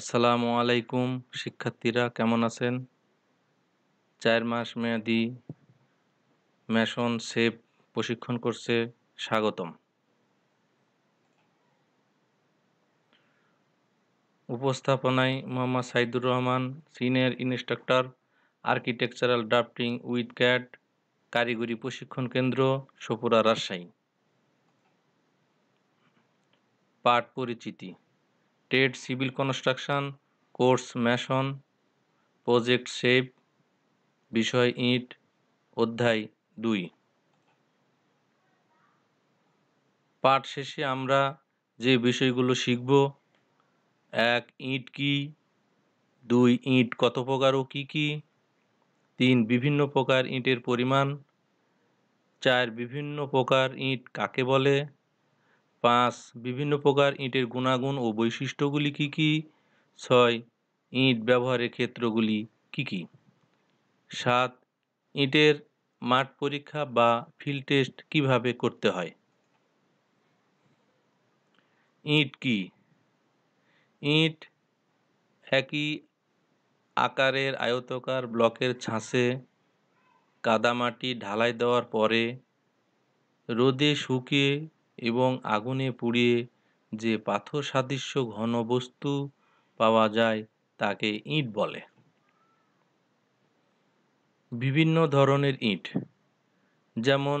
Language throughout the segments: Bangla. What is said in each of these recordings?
আসসালামু আলাইকুম শিক্ষার্থীরা কেমন আছেন চার মাস মেয়াদি ম্যাশন সেভ প্রশিক্ষণ করছে স্বাগতম উপস্থাপনায় Mohammad Saidur Rahman senior instructor architectural drafting with CAD কারিগরি প্রশিক্ষণ কেন্দ্র সপুরা রাজশাহী পাঠ পরিচিতি টেট civil construction course mason project shape বিষয় ইট অধ্যায় দুই পাঠ শেষে আমরা যে বিষয়গুলো শিখব এক ইট কি দুই ইট কত প্রকার ও কী কী তিন বিভিন্ন প্রকার ইটের পরিমাণ চার বিভিন্ন প্রকার ইট কাকে বলে পাঁচ বিভিন্ন প্রকার ইঁটের গুণাগুণ ও বৈশিষ্ট্যগুলি কি কি ছয় ইঁট ব্যবহারের ক্ষেত্রগুলি কি কি সাত ইঁটের মাঠ পরীক্ষা বা ফিল্ড টেস্ট কিভাবে করতে হয় ইঁট কি ইঁট একই আকারের আয়তকার ব্লকের ছাঁচে কাদামাটি ঢালাই দেওয়ার পরে রোদে শুকিয়ে এবং আগুনে পুড়িয়ে যে পাথর সাদৃশ্য ঘন বস্তু পাওয়া যায় তাকে ইট বলে বিভিন্ন ধরনের ইট যেমন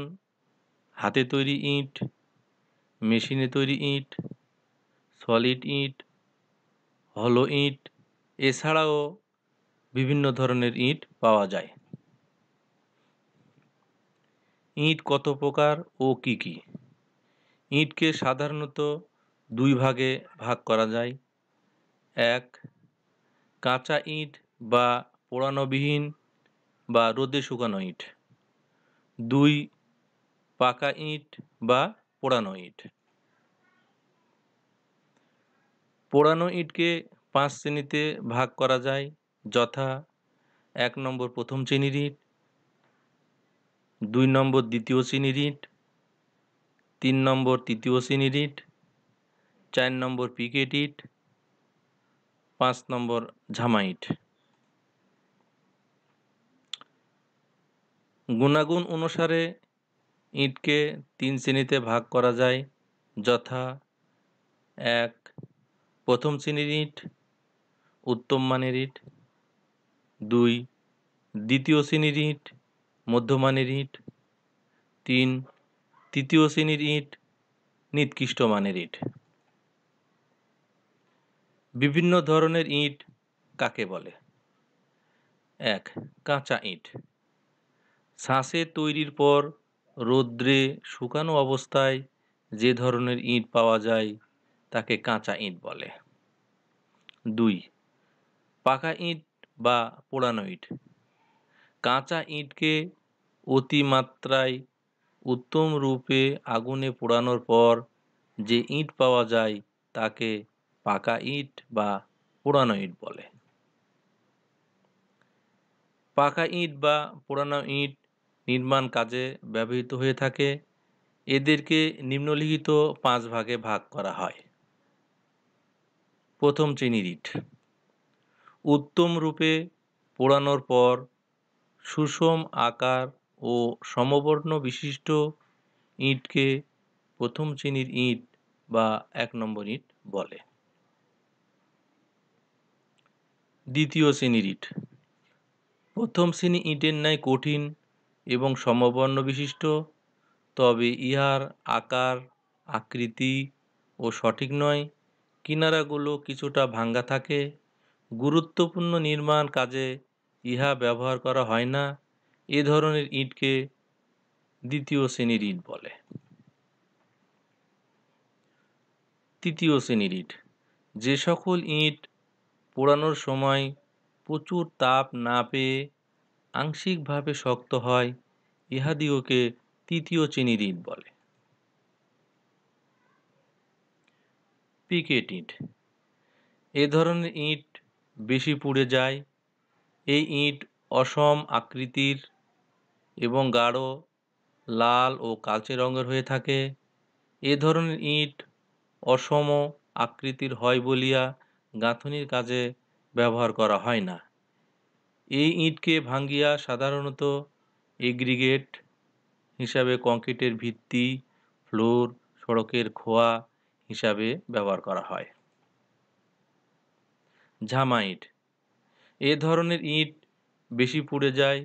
হাতে তৈরি ইট মেশিনে তৈরি ইট সলিড ইট হলো ইট এছাড়াও বিভিন্ন ধরনের ইট পাওয়া যায় ইট কত প্রকার ও কী কী ইঁটকে সাধারণত দুই ভাগে ভাগ করা যায় এক কাঁচা ইঁট বা পোড়ানোবিহীন বা রোদে শুকানো ইঁট দুই পাকা ইঁট বা পোড়ানো ইঁট পোড়ানো ইঁটকে পাঁচ শ্রেণীতে ভাগ করা যায় যথা এক নম্বর প্রথম শ্রেণীর ইট দুই নম্বর দ্বিতীয় শ্রেণীর ইট তিন নম্বর তৃতীয় শ্রেণীর ইট চার নম্বর পিকেট ইট পাঁচ নম্বর ঝামাইট গুণাগুণ অনুসারে ইটকে তিন শ্রেণীতে ভাগ করা যায় যথা এক প্রথম শ্রেণীর ইট উত্তম মানের ইট দুই দ্বিতীয় শ্রেণীর ইট মধ্যমানের ইট তিন তৃতীয় শ্রেণীর ইট নিকৃষ্ট মানের ইট বিভিন্ন ধরনের ইট কাকে বলে এক কাঁচা ইট শ্বাসে তৈরির পর রৌদ্রে শুকানো অবস্থায় যে ধরনের ইট পাওয়া যায় তাকে কাঁচা ইট বলে দুই পাকা ইট বা পোড়ানো ইট কাঁচা ইটকে অতিমাত্রায় উত্তম রূপে আগুনে পোড়ানোর পর যে ইট পাওয়া যায় তাকে পাকা ইট বা পোড়ানো ইট বলে পাকা ইট বা পোড়ানো ইট নির্মাণ কাজে ব্যবহৃত হয়ে থাকে এদেরকে নিম্নলিখিত পাঁচ ভাগে ভাগ করা হয় প্রথম চিনির ইট উত্তম রূপে পোড়ানোর পর সুষম আকার ও সমবর্ণ বিশিষ্ট ইঁটকে প্রথম শ্রেণীর ইঁট বা এক নম্বর ইঁট বলে দ্বিতীয় শ্রেণীর ইট প্রথম শ্রেণী ইঁটের ন্যায় কঠিন এবং সমবর্ণ বিশিষ্ট তবে ইহার আকার আকৃতি ও সঠিক নয় কিনারাগুলো কিছুটা ভাঙ্গা থাকে গুরুত্বপূর্ণ নির্মাণ কাজে ইহা ব্যবহার করা হয় না এ ধরনের ইটকে দ্বিতীয় শ্রেণীর ইট বলে তৃতীয় শ্রেণীর ইট যে সকল ইট পোড়ানোর সময় প্রচুর তাপ না পেয়ে আংশিকভাবে শক্ত হয় ইহাদিওকে তৃতীয় শ্রেণীর ইট বলে পিকেট ইট এ ধরনের ইট বেশি পুড়ে যায় এই ইট অসম আকৃতির এবং গাঢ় লাল ও কালচে রঙের হয়ে থাকে এ ধরনের ইট অসম আকৃতির হয় বলিয়া গাঁথনির কাজে ব্যবহার করা হয় না এই ইটকে ভাঙ্গিয়া সাধারণত এগ্রিগেট হিসাবে কংক্রিটের ভিত্তি ফ্লোর সড়কের খোয়া হিসাবে ব্যবহার করা হয় ঝামা ইট এ ধরনের ইট বেশি পুড়ে যায়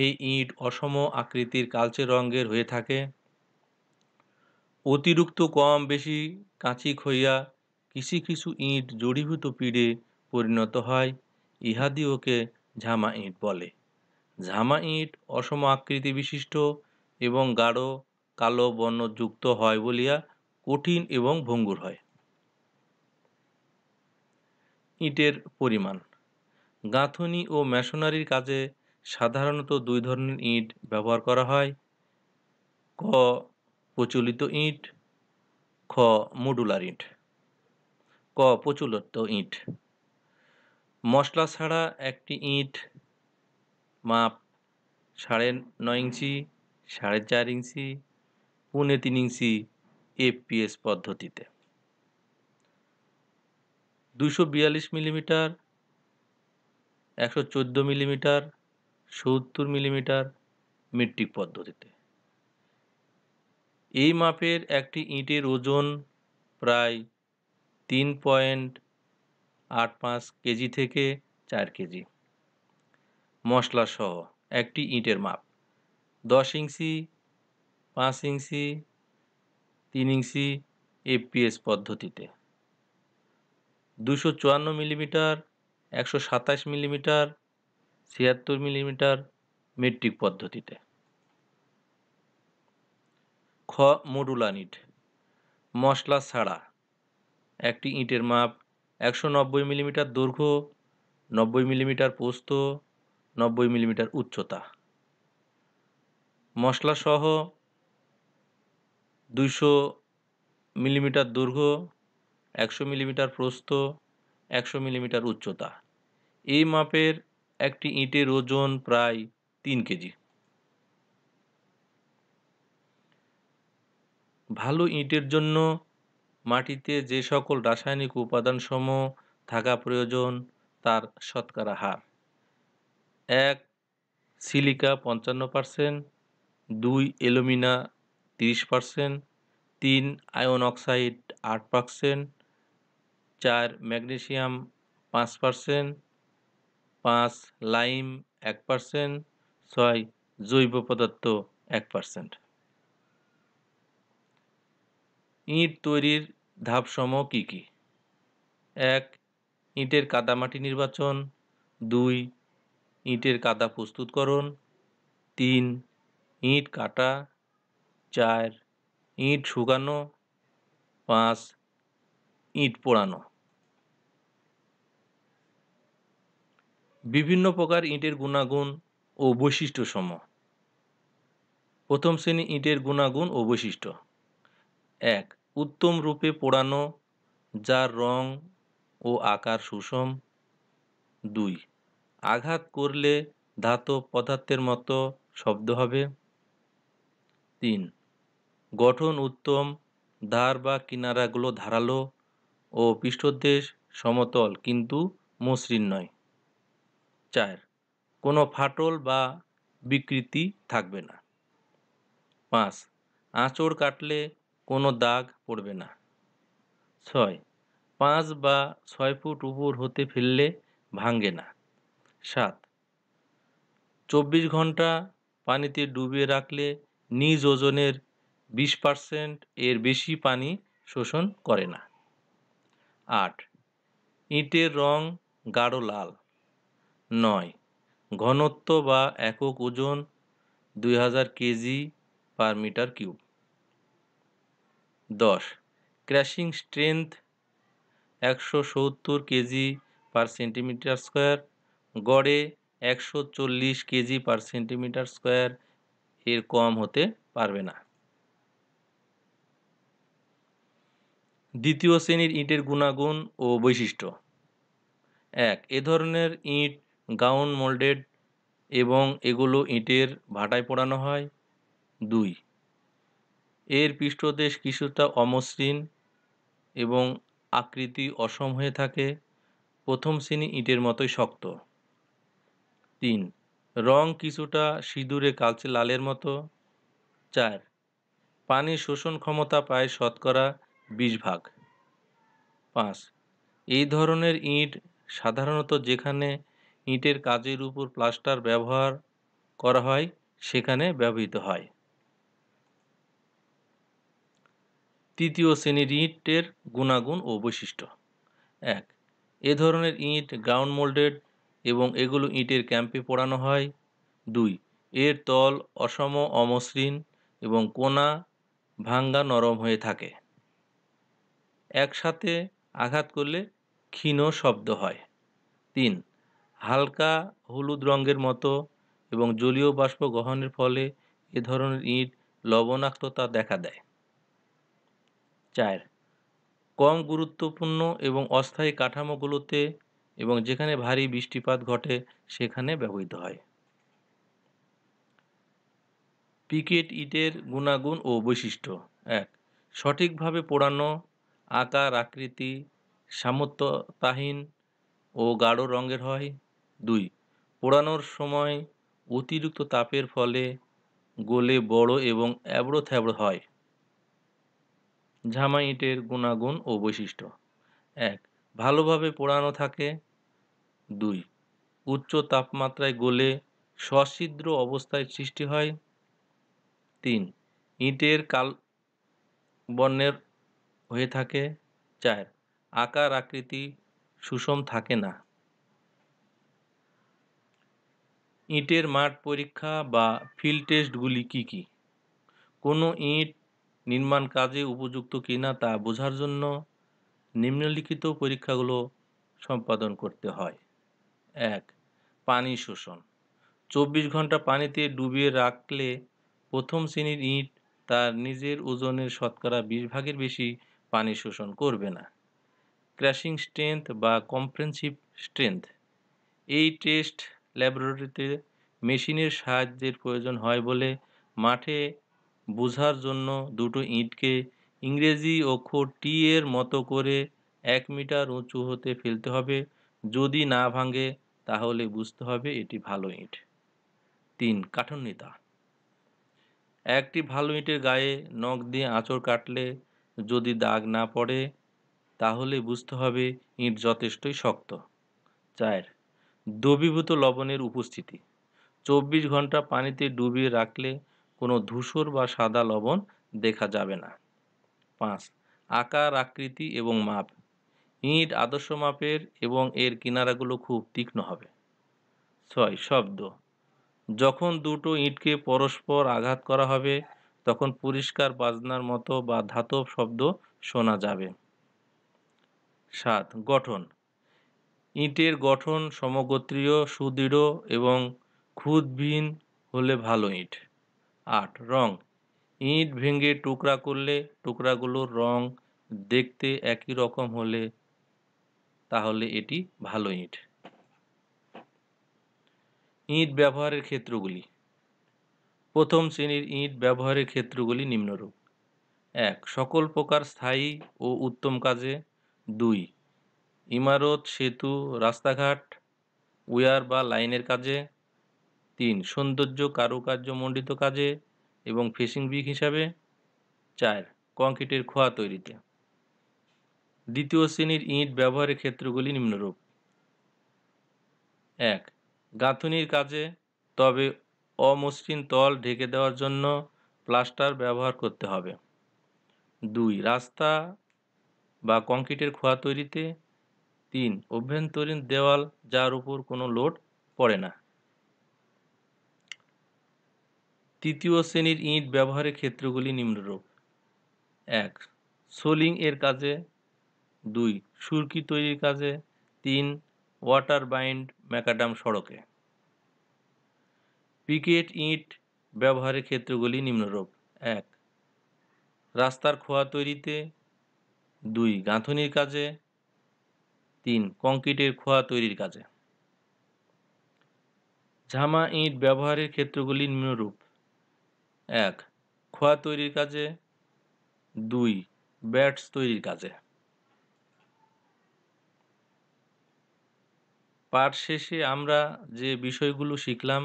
এই ইট অসম আকৃতির কালচে রঙের হয়ে থাকে অতিরিক্ত কম বেশি কাঁচিক হইয়া কিছু কিছু ইট জড়িভূত পিড়ে পরিণত হয় ইহাদিওকে ঝামা ইট বলে ঝামা ইট অসম আকৃতি বিশিষ্ট এবং গাঢ় কালো বর্ণযুক্ত হয় বলিয়া কঠিন এবং ভঙ্গুর হয় ইটের পরিমাণ গাঁথনি ও মেশনারির কাজে সাধারণত দুই ধরনের ইট ব্যবহার করা হয় ক প্রচলিত ইট খ মডুলার ইট ক প্রচলিত ইট মশলা ছাড়া একটি ইট মাপ সাড়ে নয় ইঞ্চি সাড়ে চার ইঞ্চি পুনে তিন ইঞ্চি এফপিএস পদ্ধতিতে দুশো বিয়াল্লিশ মিলিমিটার একশো চোদ্দো মিলিমিটার সত্তর মিলিমিটার মেট্রিক পদ্ধতিতে এই মাপের একটি ইঁটের ওজন প্রায় তিন পয়েন্ট আট পাঁচ কেজি থেকে চার কেজি মশলাসহ একটি ইঁটের মাপ দশ ইঞ্চি পাঁচ ইঞ্চি তিন ইঞ্চি এপিএস পদ্ধতিতে দুশো চুয়ান্ন মিলিমিটার একশো সাতাশ মিলিমিটার ছিয়াত্তর মিলিমিটার মেট্রিক পদ্ধতিতে খ মডুলান ইট মশলা ছাড়া একটি ইটের মাপ একশো নব্বই মিলিমিটার দৈর্ঘ্য নব্বই মিলিমিটার পোস্ত নব্বই মিলিমিটার উচ্চতা মশলা সহ দুইশো মিলিমিটার দৈর্ঘ্য একশো মিলিমিটার প্রস্থ একশো মিলিমিটার উচ্চতা এই মাপের একটি ইঁটের ওজন প্রায় তিন কেজি ভালো ইঁটের জন্য মাটিতে যে সকল রাসায়নিক উপাদানসমূহ থাকা প্রয়োজন তার শতকরা হার এক সিলিকা পঞ্চান্ন পার্সেন্ট দুই অ্যালুমিনা তিরিশ পার্সেন্ট তিন আয়ন অক্সাইড আট পার্সেন্ট চার ম্যাগনেশিয়াম পাঁচ পার্সেন্ট পাঁচ লাইম এক পার্সেন্ট ছয় জৈব পদার্থ এক পার্সেন্ট ইঁট তৈরির ধাপসম কী কী এক কাদা কাদামাটি নির্বাচন দুই ইঁটের কাদা প্রস্তুতকরণ তিন ইঁট কাটা চার ইঁট শুকানো পাঁচ ইঁট পোড়ানো বিভিন্ন প্রকার ইটের গুণাগুণ ও বৈশিষ্ট্য সম প্রথম শ্রেণী ইটের গুণাগুণ ও বৈশিষ্ট্য এক উত্তম রূপে পোড়ানো যার রং ও আকার সুষম দুই আঘাত করলে ধাতব পদার্থের মতো শব্দ হবে তিন গঠন উত্তম ধার বা কিনারাগুলো ধারালো ও পৃষ্ঠদেশ সমতল কিন্তু মসৃণ নয় চার কোনো ফাটল বা বিকৃতি থাকবে না পাঁচ আঁচড় কাটলে কোনো দাগ পড়বে না ছয় পাঁচ বা ছয় ফুট উপর হতে ফেললে ভাঙে না সাত চব্বিশ ঘন্টা পানিতে ডুবিয়ে রাখলে নিজ ওজনের বিশ পারসেন্ট এর বেশি পানি শোষণ করে না আট ইটের রং গাঢ় লাল নয় ঘনত্ব বা একক ওজন দুই হাজার কেজি পার মিটার কিউব দশ ক্র্যাশিং স্ট্রেংথ একশো সত্তর কেজি পার সেন্টিমিটার স্কোয়ার গড়ে একশো চল্লিশ কেজি পার সেন্টিমিটার স্কোয়ার এর কম হতে পারবে না দ্বিতীয় শ্রেণীর ইঁটের গুণাগুণ ও বৈশিষ্ট্য এক এ ধরনের ইঁট গাউন মোল্ডেড এবং এগুলো ইটের ভাটায় পোড়ানো হয় দুই এর পৃষ্ঠদেশ কিছুটা অমসৃণ এবং আকৃতি অসম হয়ে থাকে প্রথম শ্রেণী ইটের মতোই শক্ত তিন রং কিছুটা সিঁদুরে কালচে লালের মতো চার পানির শোষণ ক্ষমতা প্রায় শতকরা বিশ ভাগ পাঁচ এই ধরনের ইট সাধারণত যেখানে ইটের কাজের উপর প্লাস্টার ব্যবহার করা হয় সেখানে ব্যবহৃত হয় তৃতীয় শ্রেণীর ইটের গুণাগুণ ও বৈশিষ্ট্য এক এ ধরনের ইট গ্রাউন্ড মোল্ডেড এবং এগুলো ইটের ক্যাম্পে পোড়ানো হয় দুই এর তল অসম অমসৃণ এবং কোনা ভাঙ্গা নরম হয়ে থাকে একসাথে আঘাত করলে ক্ষীণ শব্দ হয় তিন হালকা হলুদ রঙের মতো এবং জলীয় বাষ্প গ্রহণের ফলে এ ধরনের ইট লবণাক্ততা দেখা দেয় চার কম গুরুত্বপূর্ণ এবং অস্থায়ী কাঠামোগুলোতে এবং যেখানে ভারী বৃষ্টিপাত ঘটে সেখানে ব্যবহৃত হয় পিকেট ইটের গুণাগুণ ও বৈশিষ্ট্য এক সঠিকভাবে পোড়ানো আকার আকৃতি সামর্থ্যতাহীন ও গাঢ় রঙের হয় দুই পোড়ানোর সময় অতিরিক্ত তাপের ফলে গোলে বড় এবং অ্যাবড়ো থ্যাবড়ো হয় ঝামা ইটের গুণাগুণ ও বৈশিষ্ট্য এক ভালোভাবে পোড়ানো থাকে দুই উচ্চ তাপমাত্রায় গলে সছিদ্র অবস্থায় সৃষ্টি হয় তিন ইটের কাল বর্ণের হয়ে থাকে চার আকার আকৃতি সুষম থাকে না ইঁটের মাঠ পরীক্ষা বা ফিল্ড টেস্টগুলি কী কী কোনো ইঁট নির্মাণ কাজে উপযুক্ত কিনা তা বোঝার জন্য নিম্নলিখিত পরীক্ষাগুলো সম্পাদন করতে হয় এক পানি শোষণ চব্বিশ ঘন্টা পানিতে ডুবিয়ে রাখলে প্রথম শ্রেণীর ইঁট তার নিজের ওজনের শতকরা বিশ ভাগের বেশি পানি শোষণ করবে না ক্র্যাশিং স্ট্রেংথ বা কম্প্রেন্সিভ স্ট্রেংথ এই টেস্ট ল্যাবরেটরিতে মেশিনের সাহায্যের প্রয়োজন হয় বলে মাঠে বোঝার জন্য দুটো ইঁটকে ইংরেজি অক্ষর টি এর মতো করে এক মিটার উঁচু হতে ফেলতে হবে যদি না ভাঙে তাহলে বুঝতে হবে এটি ভালো ইঁট তিন কাঠুন্যতা একটি ভালো ইঁটের গায়ে নখ দিয়ে আঁচড় কাটলে যদি দাগ না পড়ে তাহলে বুঝতে হবে ইঁট যথেষ্টই শক্ত চার দ্রবীভূত লবণের উপস্থিতি চব্বিশ ঘন্টা পানিতে ডুবিয়ে রাখলে কোনো ধূসর বা সাদা লবণ দেখা যাবে না পাঁচ আকার আকৃতি এবং মাপ ইট আদর্শ মাপের এবং এর কিনারাগুলো খুব তীক্ষ্ণ হবে ছয় শব্দ যখন দুটো ইটকে পরস্পর আঘাত করা হবে তখন পরিষ্কার বাজনার মতো বা ধাতব শব্দ শোনা যাবে সাত গঠন ইঁটের গঠন সমগোত্রীয় সুদৃঢ় এবং ক্ষুদবিহীন হলে ভালো ইঁট আট রং ইঁট ভেঙে টুকরা করলে টুকরাগুলোর রং দেখতে একই রকম হলে তাহলে এটি ভালো ইঁট ইঁট ব্যবহারের ক্ষেত্রগুলি প্রথম শ্রেণীর ইঁট ব্যবহারের ক্ষেত্রগুলি নিম্নরূপ এক সকল প্রকার স্থায়ী ও উত্তম কাজে দুই ইমারত সেতু রাস্তাঘাট উয়ার বা লাইনের কাজে তিন সৌন্দর্য কারুকার্য মণ্ডিত কাজে এবং ফিশিং বিক হিসাবে চার কংক্রিটের খোয়া তৈরিতে দ্বিতীয় শ্রেণীর ইট ব্যবহারের ক্ষেত্রগুলি নিম্নরূপ এক গাঁথুনির কাজে তবে অমসৃণ তল ঢেকে দেওয়ার জন্য প্লাস্টার ব্যবহার করতে হবে দুই রাস্তা বা কংক্রিটের খোয়া তৈরিতে তিন অভ্যন্তরীণ দেওয়াল যার উপর কোনো লোড পড়ে না তৃতীয় শ্রেণীর ইট ব্যবহারের ক্ষেত্রগুলি নিম্নরূপ এক সোলিং এর কাজে দুই সুরকি তৈরির কাজে তিন ওয়াটার বাইন্ড ম্যাকাডাম সড়কে পিকেট ইট ব্যবহারের ক্ষেত্রগুলি নিম্নরূপ এক রাস্তার খোয়া তৈরিতে দুই গাঁথনির কাজে তিন কংক্রিটের খোয়া তৈরির কাজে ঝামা ইট ব্যবহারের ক্ষেত্রগুলি নিম্নরূপ এক খোয়া তৈরির কাজে দুই ব্যাটস তৈরির কাজে পাঠ শেষে আমরা যে বিষয়গুলো শিখলাম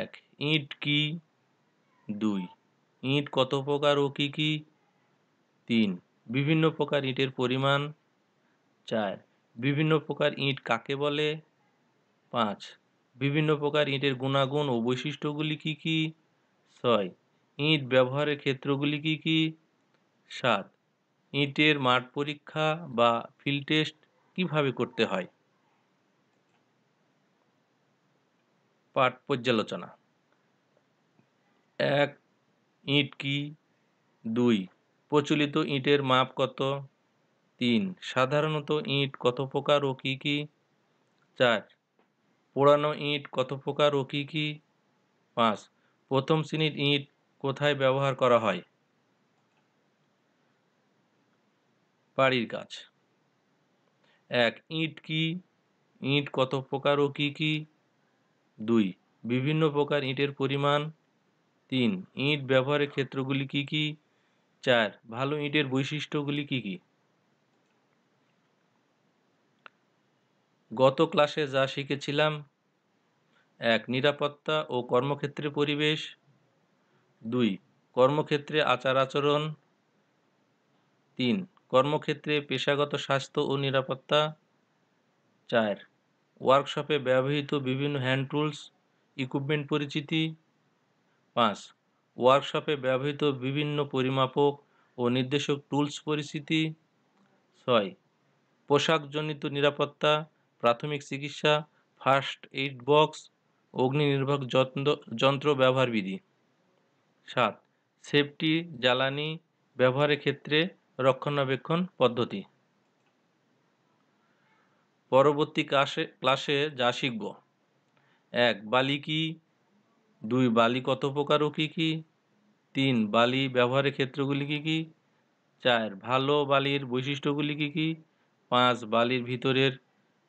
এক ইট কি দুই ইট কত প্রকার ও কি কি তিন বিভিন্ন প্রকার ইটের পরিমাণ চার বিভিন্ন প্রকার ইঁট কাকে বলে পাঁচ বিভিন্ন প্রকার ইঁটের গুণাগুণ ও বৈশিষ্ট্যগুলি কী কী ছয় ইঁট ব্যবহারের ক্ষেত্রগুলি কী কী সাত ইঁটের মাঠ পরীক্ষা বা ফিল্ড টেস্ট কীভাবে করতে হয় পাঠ পর্যালোচনা এক ইঁট কি দুই প্রচলিত ইঁটের মাপ কত তিন সাধারণত ইট কত প্রকার ও কী কী চার পোড়ানো ইট কত প্রকার ও কী কী পাঁচ প্রথম শ্রেণীর ইট কোথায় ব্যবহার করা হয় বাড়ির কাজ এক ইট কি ইট কত প্রকার ও কী কী দুই বিভিন্ন প্রকার ইটের পরিমাণ তিন ইট ব্যবহারের ক্ষেত্রগুলি কী কী চার ভালো ইটের বৈশিষ্ট্যগুলি কী কী গত ক্লাসে যা শিখেছিলাম এক নিরাপত্তা ও কর্মক্ষেত্রে পরিবেশ দুই কর্মক্ষেত্রে আচার আচরণ তিন কর্মক্ষেত্রে পেশাগত স্বাস্থ্য ও নিরাপত্তা চার ওয়ার্কশপে ব্যবহৃত বিভিন্ন হ্যান্ড টুলস ইকুইপমেন্ট পরিচিতি পাঁচ ওয়ার্কশপে ব্যবহৃত বিভিন্ন পরিমাপক ও নির্দেশক টুলস পরিচিতি ছয় পোশাকজনিত নিরাপত্তা প্রাথমিক চিকিৎসা ফার্স্ট এইড বক্স অগ্নি নির্ভর যন্ত্র যন্ত্র ব্যবহার বিধি সাত সেফটি জ্বালানি ব্যবহারের ক্ষেত্রে রক্ষণাবেক্ষণ পদ্ধতি পরবর্তী ক্লাসে ক্লাসে যা শিখব এক বালি কি দুই বালি কত প্রকার ও কী কী তিন বালি ব্যবহারের ক্ষেত্রগুলি কী কী চার ভালো বালির বৈশিষ্ট্যগুলি কী কী পাঁচ বালির ভিতরের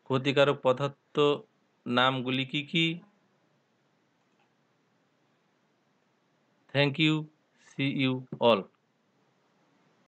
ক্ষতিকারক পদার্থ নামগুলি কি কি thank you see you all